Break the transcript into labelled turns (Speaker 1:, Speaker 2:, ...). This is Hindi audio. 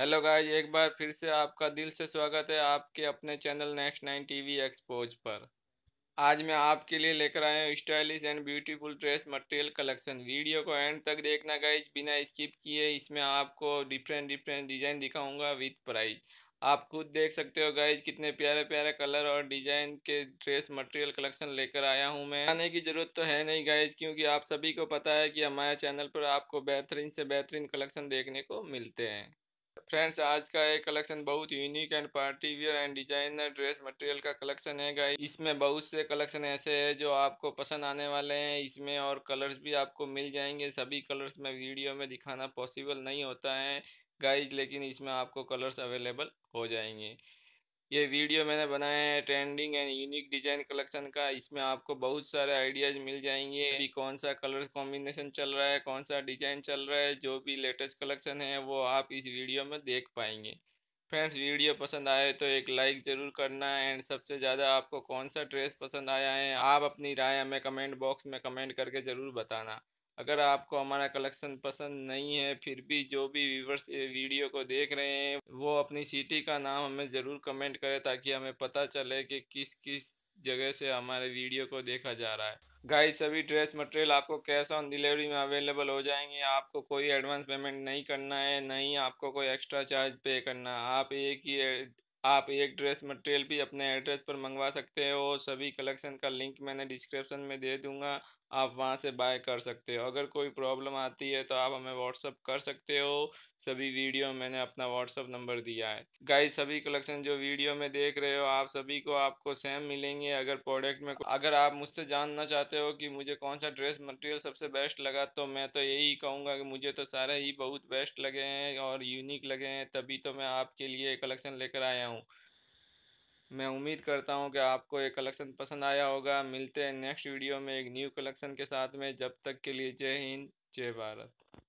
Speaker 1: हेलो गाइज एक बार फिर से आपका दिल से स्वागत है आपके अपने channel next nine TV expose पर आज मैं आपके लिए लेकर आया हूँ stylish and beautiful dress material collection video को एंड तक देखना गाइज बिना स्किप किए इसमें आपको डिफरेंट डिफरेंट डिज़ाइन दिखाऊंगा विथ प्राइस आप खुद देख सकते हो गाइज कितने प्यारे प्यारे कलर और डिजाइन के ड्रेस मटेरियल कलेक्शन लेकर आया हूं मैं आने की जरूरत तो है नहीं गाइज क्योंकि आप सभी को पता है कि हमारे चैनल पर आपको बेहतरीन से बेहतरीन कलेक्शन देखने को मिलते हैं फ्रेंड्स आज का ये कलेक्शन बहुत unique and party wear and designer dress material का कलेक्शन है गाइस इसमें बहुत से कलेक्शन ऐसे हैं जो आपको पसंद आने वाले हैं इसमें और कलर्स भी आपको मिल जाएंगे सभी कलर्स में वीडियो में दिखाना पॉसिबल नहीं होता है गाइज लेकिन इसमें आपको कलर्स अवेलेबल हो जाएंगे ये वीडियो मैंने बनाया है trending and unique design collection का इसमें आपको बहुत सारे आइडियाज मिल जाएंगे अभी कौन सा कलर कॉम्बिनेशन चल रहा है कौन सा डिजाइन चल रहा है जो भी लेटेस्ट कलेक्शन है वो आप इस वीडियो में देख पाएंगे फ्रेंड्स वीडियो पसंद आए तो एक लाइक ज़रूर करना एंड सबसे ज़्यादा आपको कौन सा ड्रेस पसंद आया है आप अपनी राय हमें कमेंट बॉक्स में कमेंट करके ज़रूर बताना अगर आपको हमारा कलेक्शन पसंद नहीं है फिर भी जो भी व्यूवर्स वीडियो को देख रहे हैं वो अपनी सिटी का नाम हमें ज़रूर कमेंट करें ताकि हमें पता चले कि किस किस जगह से हमारे वीडियो को देखा जा रहा है गाइस सभी ड्रेस मटेरियल आपको कैश ऑन डिलीवरी में अवेलेबल हो जाएंगे आपको कोई एडवांस पेमेंट नहीं करना है नहीं आपको कोई एक्स्ट्रा चार्ज पे करना आप एक ही आप एक ड्रेस मटेरियल भी अपने एड्रेस पर मंगवा सकते हो सभी कलेक्शन का लिंक मैंने डिस्क्रिप्शन में दे दूंगा आप वहां से बाय कर सकते हो अगर कोई प्रॉब्लम आती है तो आप हमें व्हाट्सअप कर सकते हो सभी वीडियो में मैंने अपना व्हाट्सअप नंबर दिया है गाइस सभी कलेक्शन जो वीडियो में देख रहे हो आप सभी को आपको सेम मिलेंगे अगर प्रोडक्ट में अगर आप मुझसे जानना चाहते हो कि मुझे कौन सा ड्रेस मटेरियल सबसे बेस्ट लगा तो मैं तो यही कहूँगा कि मुझे तो सारे ही बहुत बेस्ट लगे हैं और यूनिक लगे हैं तभी तो मैं आपके लिए कलेक्शन लेकर आया हूँ हूँ मैं उम्मीद करता हूँ कि आपको ये कलेक्शन पसंद आया होगा मिलते हैं नेक्स्ट वीडियो में एक न्यू कलेक्शन के साथ में जब तक के लिए जय हिंद जय भारत